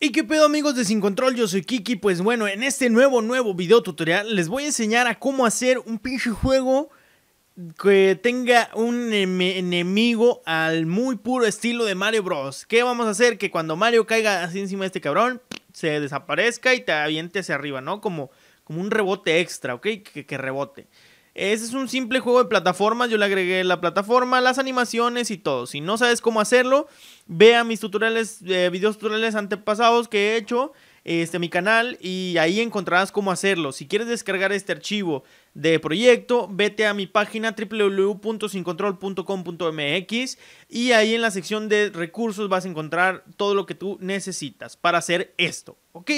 ¿Y qué pedo amigos de Sin Control? Yo soy Kiki, pues bueno, en este nuevo, nuevo video tutorial les voy a enseñar a cómo hacer un pinche juego que tenga un enemigo al muy puro estilo de Mario Bros. ¿Qué vamos a hacer? Que cuando Mario caiga así encima de este cabrón, se desaparezca y te aviente hacia arriba, ¿no? Como, como un rebote extra, ¿ok? Que, que rebote. Ese es un simple juego de plataformas. Yo le agregué la plataforma, las animaciones y todo. Si no sabes cómo hacerlo, vea mis tutoriales, eh, videos tutoriales antepasados que he hecho. Este, mi canal y ahí encontrarás cómo hacerlo. Si quieres descargar este archivo de proyecto, vete a mi página www.sincontrol.com.mx y ahí en la sección de recursos vas a encontrar todo lo que tú necesitas para hacer esto, ¿ok?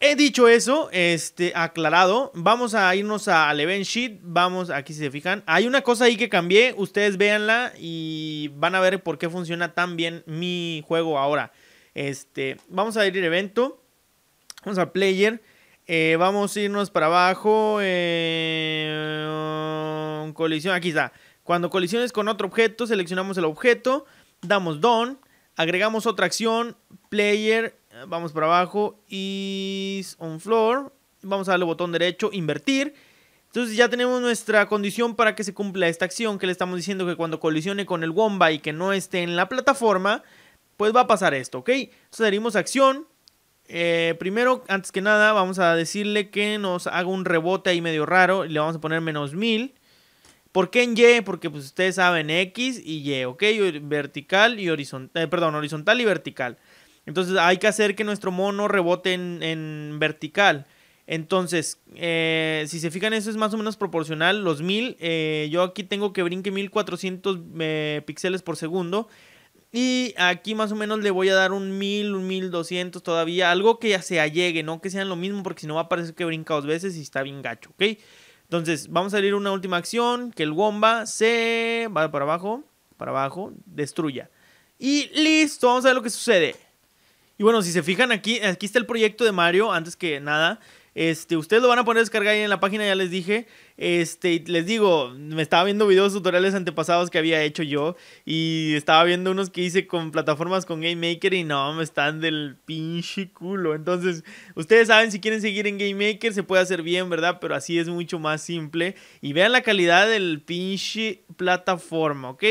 He dicho eso, este, aclarado. Vamos a irnos al event sheet. Vamos, aquí si se fijan. Hay una cosa ahí que cambié. Ustedes véanla y van a ver por qué funciona tan bien mi juego ahora. Este, vamos a ir evento. Vamos a player. Eh, vamos a irnos para abajo. Eh, colisión, aquí está. Cuando colisiones con otro objeto, seleccionamos el objeto. Damos Don. Agregamos otra acción. Player Vamos para abajo. Is on floor. Vamos a darle botón derecho, invertir. Entonces ya tenemos nuestra condición para que se cumpla esta acción que le estamos diciendo que cuando colisione con el Womba y que no esté en la plataforma, pues va a pasar esto, ¿ok? Entonces acción. Eh, primero, antes que nada, vamos a decirle que nos haga un rebote ahí medio raro le vamos a poner menos 1000. ¿Por qué en Y? Porque pues ustedes saben X y Y, ¿ok? Vertical y horizontal, eh, perdón, horizontal y vertical. Entonces hay que hacer que nuestro mono rebote en, vertical. Entonces, eh, si se fijan, eso es más o menos proporcional. Los 1000, eh, yo aquí tengo que brinque 1400 eh, píxeles por segundo. Y aquí más o menos le voy a dar un 1000, un 1200 todavía. Algo que ya se allegue, no que sean lo mismo, porque si no va a parecer que brinca dos veces y está bien gacho, ¿ok? Entonces, vamos a abrir una última acción. Que el bomba se va para abajo, para abajo, destruya. Y listo, vamos a ver lo que sucede. Y bueno, si se fijan aquí, aquí está el proyecto de Mario, antes que nada. Este, ustedes lo van a poner a descargar ahí en la página, ya les dije. Este, les digo, me estaba viendo videos tutoriales antepasados que había hecho yo. Y estaba viendo unos que hice con plataformas con Game Maker y no, me están del pinche culo. Entonces, ustedes saben, si quieren seguir en Game Maker, se puede hacer bien, ¿verdad? Pero así es mucho más simple. Y vean la calidad del pinche plataforma, ¿ok?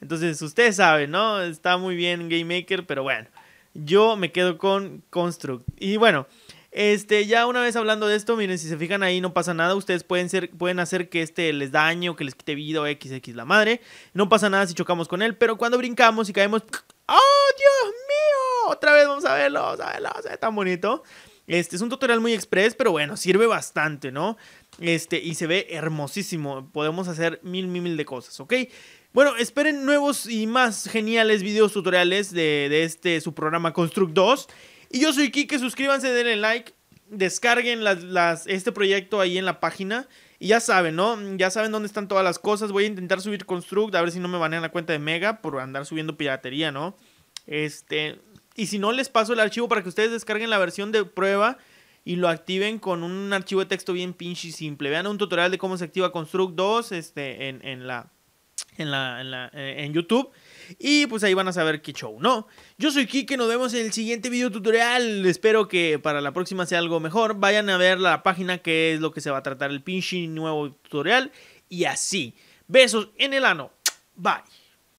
Entonces, ustedes saben, ¿no? Está muy bien Game Maker, pero bueno. Yo me quedo con Construct. Y bueno, este, ya una vez hablando de esto, miren, si se fijan ahí no pasa nada. Ustedes pueden, ser, pueden hacer que este les daño, que les quite vida XX la madre. No pasa nada si chocamos con él, pero cuando brincamos y caemos... ¡Oh, Dios mío! Otra vez vamos a verlo, vamos a verlo, se ve tan bonito. Este es un tutorial muy express, pero bueno, sirve bastante, ¿no? Este, y se ve hermosísimo. Podemos hacer mil, mil, mil de cosas, ¿ok? Bueno, esperen nuevos y más geniales videos tutoriales de, este, su programa Construct 2. Y yo soy Kike, suscríbanse, denle like, descarguen las, este proyecto ahí en la página. Y ya saben, ¿no? Ya saben dónde están todas las cosas. Voy a intentar subir Construct, a ver si no me banean la cuenta de Mega por andar subiendo piratería, ¿no? Este, y si no, les paso el archivo para que ustedes descarguen la versión de prueba y lo activen con un archivo de texto bien pinche y simple. Vean un tutorial de cómo se activa Construct 2 este, en la en, la, eh, en, YouTube. Y pues ahí van a saber qué show, ¿no? Yo soy Kike, nos vemos en el siguiente video tutorial. Espero que para la próxima sea algo mejor. Vayan a ver la página que es lo que se va a tratar el pinche nuevo tutorial. Y así. Besos en el ano. Bye.